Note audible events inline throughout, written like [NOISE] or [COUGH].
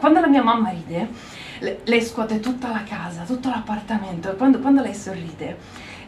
Quando la mia mamma ride, le, lei scuote tutta la casa, tutto l'appartamento, quando, quando lei sorride,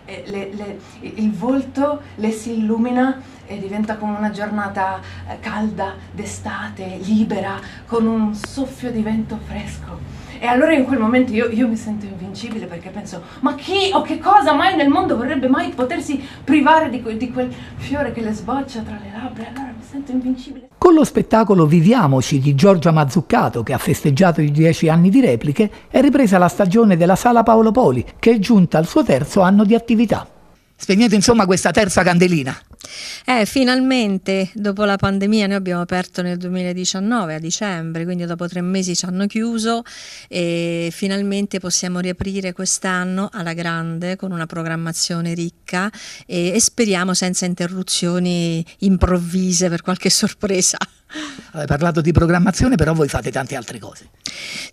eh, le, le, il volto le si illumina e diventa come una giornata eh, calda d'estate, libera, con un soffio di vento fresco. E allora in quel momento io, io mi sento invincibile perché penso, ma chi o che cosa mai nel mondo vorrebbe mai potersi privare di, di quel fiore che le sboccia tra le labbra? Allora mi sento invincibile. Con lo spettacolo Viviamoci di Giorgia Mazzuccato, che ha festeggiato i dieci anni di repliche, è ripresa la stagione della Sala Paolo Poli, che è giunta al suo terzo anno di attività. Spegnete insomma questa terza candelina. Eh, finalmente dopo la pandemia noi abbiamo aperto nel 2019 a dicembre, quindi dopo tre mesi ci hanno chiuso e finalmente possiamo riaprire quest'anno alla grande con una programmazione ricca e, e speriamo senza interruzioni improvvise per qualche [LAUGHS] sorpresa. Hai parlato di programmazione, però voi fate tante altre cose.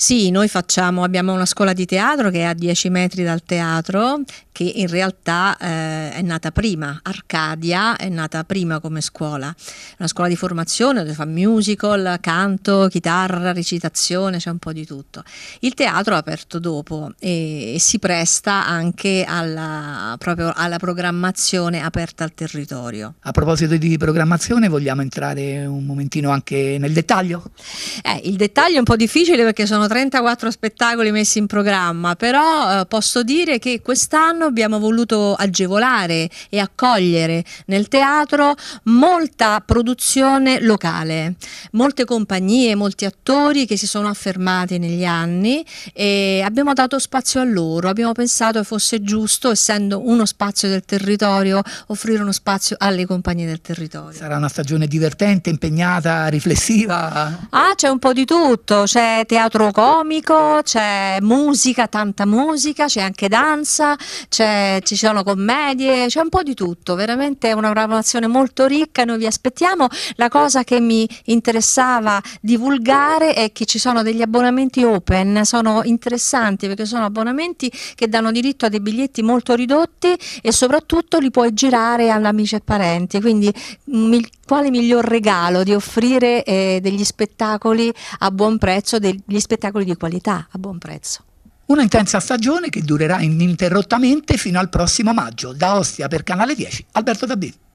Sì, noi facciamo, abbiamo una scuola di teatro che è a 10 metri dal teatro, che in realtà eh, è nata prima, Arcadia è nata prima come scuola, una scuola di formazione dove fa musical, canto, chitarra, recitazione, c'è un po' di tutto. Il teatro è aperto dopo e, e si presta anche alla, proprio alla programmazione aperta al territorio. A proposito di programmazione vogliamo entrare un momentino anche nel dettaglio? Eh, il dettaglio è un po' difficile perché sono 34 spettacoli messi in programma, però eh, posso dire che quest'anno abbiamo voluto agevolare e accogliere nel teatro molta produzione locale, molte compagnie, molti attori che si sono affermati negli anni e abbiamo dato spazio a loro, abbiamo pensato che fosse giusto, essendo uno spazio del territorio, offrire uno spazio alle compagnie del territorio. Sarà una stagione divertente, impegnata, riflessiva? Ah, c'è un po' di tutto, c'è teatro comico, c'è musica, tanta musica, c'è anche danza, c'è, ci sono commedie, c'è un po' di tutto, veramente è una programmazione molto ricca, noi vi aspettiamo. La cosa che mi interessava divulgare è che ci sono degli abbonamenti open, sono interessanti perché sono abbonamenti che danno diritto a dei biglietti molto ridotti e soprattutto li puoi girare all'amici e parenti, quindi mi, quale miglior regalo di offrire eh, degli spettacoli a buon prezzo, degli spettacoli spettacoli di qualità a buon prezzo. Una intensa stagione che durerà ininterrottamente fino al prossimo maggio. Da Ostia per Canale 10, Alberto Dabini.